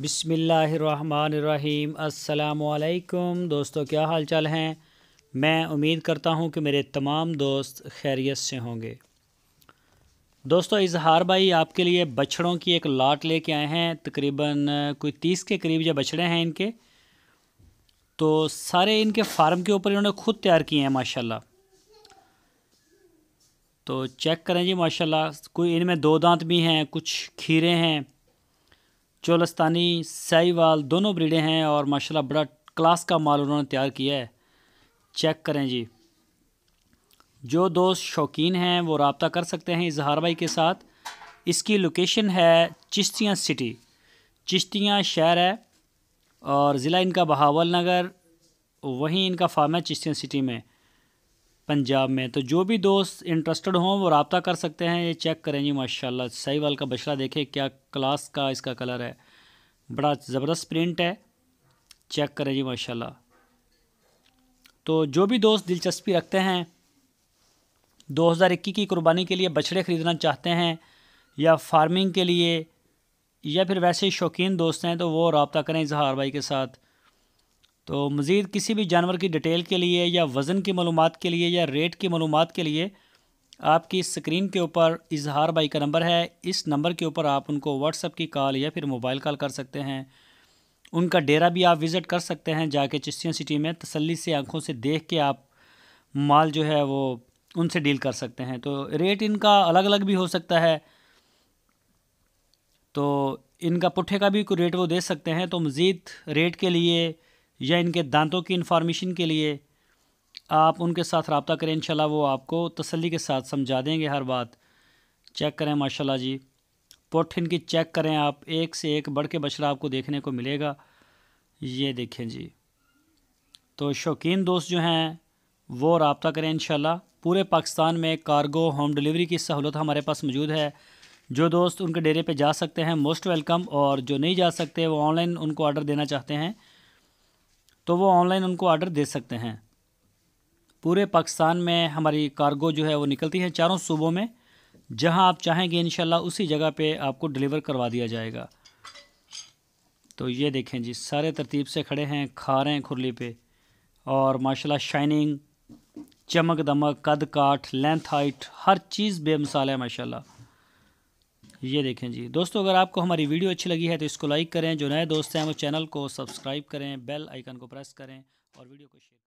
बिसमीम् अल्लाम दोस्तों क्या हाल चाल हैं मैं उम्मीद करता हूं कि मेरे तमाम दोस्त खैरियत से होंगे दोस्तों इजहार भाई आपके लिए बछड़ों की एक लाट लेके आए हैं तकरीबन कोई तीस के करीब जो बछड़े हैं इनके तो सारे इनके फार्म के ऊपर इन्होंने खुद तैयार किए हैं माशाल्लाह तो चेक करें जी माशाल्लाह कोई इनमें दो दांत भी हैं कुछ खीरे हैं चोलस्तानी साईवाल दोनों ब्रीडें हैं और माशाल्लाह बड़ा क्लास का माल उन्होंने तैयार किया है चेक करें जी जो दोस्त शौकीन हैं वो रबता कर सकते हैं इजहार भाई के साथ इसकी लोकेशन है चिश्तियाँ सिटी चिश्तियाँ शहर है और ज़िला इनका बहावल नगर वहीं इनका फार्म है चिश्तियाँ सिटी में पंजाब में तो जो भी दोस्त इंटरेस्टेड हों वो रबता कर सकते हैं ये चेक करें जी माशाला सही वाल का बछड़ा देखें क्या क्लास का इसका कलर है बड़ा ज़बरदस्त प्रिंट है चेक करें जी माशा तो जो भी दोस्त दिलचस्पी रखते हैं 2021 की कुर्बानी के लिए बछड़े ख़रीदना चाहते हैं या फार्मिंग के लिए या फिर वैसे शौकीन दोस्त हैं तो वो रबता करें इजहार भाई के साथ तो मज़ीद किसी भी जानवर की डिटेल के लिए या वज़न की मालूम के लिए या रेट की मालूम के लिए आपकी स्क्रीन के ऊपर इजहार बाई का नंबर है इस नंबर के ऊपर आप उनको व्हाट्सअप की कॉल या फिर मोबाइल कॉल कर सकते हैं उनका डेरा भी आप विज़िट कर सकते हैं जाके चिश्तिया सिटी में तसल्ली से आंखों से देख के आप माल जो है वो उनसे डील कर सकते हैं तो रेट इनका अलग अलग भी हो सकता है तो इनका पुट्ठे का भी कोई रेट वो दे सकते हैं तो मज़ीद रेट के लिए या इनके दांतों की इन्फॉर्मेशन के लिए आप उनके साथ रबता करें इन वो आपको तसली के साथ समझा देंगे हर बात चेक करें माशाला जी पुट इनकी चेक करें आप एक से एक बढ़ के बछड़ा आपको देखने को मिलेगा ये देखें जी तो शौकीन दोस्त जो हैं वो रबता करें इन पूरे पाकिस्तान में कार्गो होम डिलीवरी की सहूलत हमारे पास मौजूद है जो दोस्त उनके डेरे पे जा सकते हैं मोस्ट वेलकम और जो नहीं जा सकते वो ऑनलाइन उनको ऑर्डर देना चाहते हैं तो वो ऑनलाइन उनको ऑर्डर दे सकते हैं पूरे पाकिस्तान में हमारी कार्गो जो है वो निकलती है चारों सूबों में जहां आप चाहेंगे इन उसी जगह पे आपको डिलीवर करवा दिया जाएगा तो ये देखें जी सारे तरतीब से खड़े हैं खा रहे हैं खुरली पे और माशाल्लाह शाइनिंग चमक दमक कद काठ लेंथ हाइट हर चीज़ बेमिसाल है माशाल्लाह ये देखें जी दोस्तों अगर आपको हमारी वीडियो अच्छी लगी है तो इसको लाइक करें जो नए दोस्त हैं वो चैनल को सब्सक्राइब करें बेल आइकन को प्रेस करें और वीडियो को शेयर